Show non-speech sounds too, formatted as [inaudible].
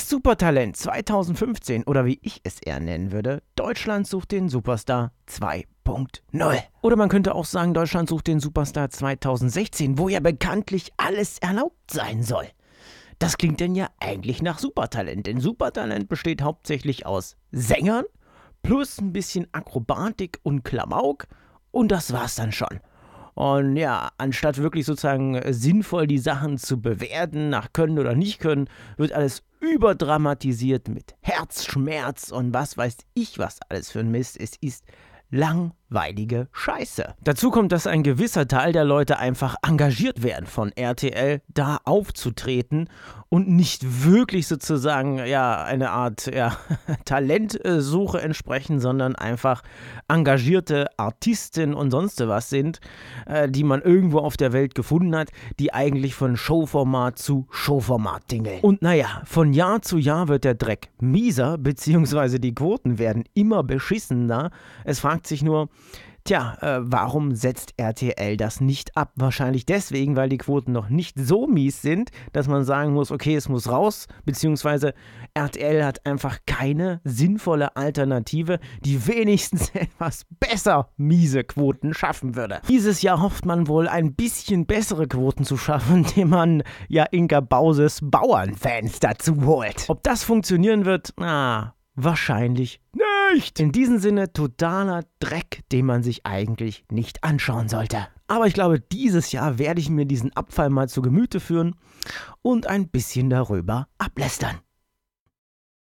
Das Supertalent 2015 oder wie ich es eher nennen würde, Deutschland sucht den Superstar 2.0. Oder man könnte auch sagen, Deutschland sucht den Superstar 2016, wo ja bekanntlich alles erlaubt sein soll. Das klingt denn ja eigentlich nach Supertalent, denn Supertalent besteht hauptsächlich aus Sängern plus ein bisschen Akrobatik und Klamauk und das war's dann schon. Und ja, anstatt wirklich sozusagen äh, sinnvoll die Sachen zu bewerten, nach können oder nicht können, wird alles überdramatisiert mit Herzschmerz und was weiß ich, was alles für ein Mist. Es ist langweilig weilige Scheiße. Dazu kommt, dass ein gewisser Teil der Leute einfach engagiert werden von RTL, da aufzutreten und nicht wirklich sozusagen ja eine Art ja, [laughs] Talentsuche entsprechen, sondern einfach engagierte Artistinnen und sonst was sind, äh, die man irgendwo auf der Welt gefunden hat, die eigentlich von Showformat zu Showformat dingeln. Und naja, von Jahr zu Jahr wird der Dreck mieser, beziehungsweise die Quoten werden immer beschissener. Es fragt sich nur, Tja, äh, warum setzt RTL das nicht ab? Wahrscheinlich deswegen, weil die Quoten noch nicht so mies sind, dass man sagen muss, okay, es muss raus, beziehungsweise RTL hat einfach keine sinnvolle Alternative, die wenigstens [laughs] etwas besser miese Quoten schaffen würde. Dieses Jahr hofft man wohl ein bisschen bessere Quoten zu schaffen, [laughs] indem man ja Inka Bauses Bauernfans dazu holt. Ob das funktionieren wird, na, ah, wahrscheinlich nicht. In diesem Sinne totaler Dreck, den man sich eigentlich nicht anschauen sollte. Aber ich glaube, dieses Jahr werde ich mir diesen Abfall mal zu Gemüte führen und ein bisschen darüber ablästern.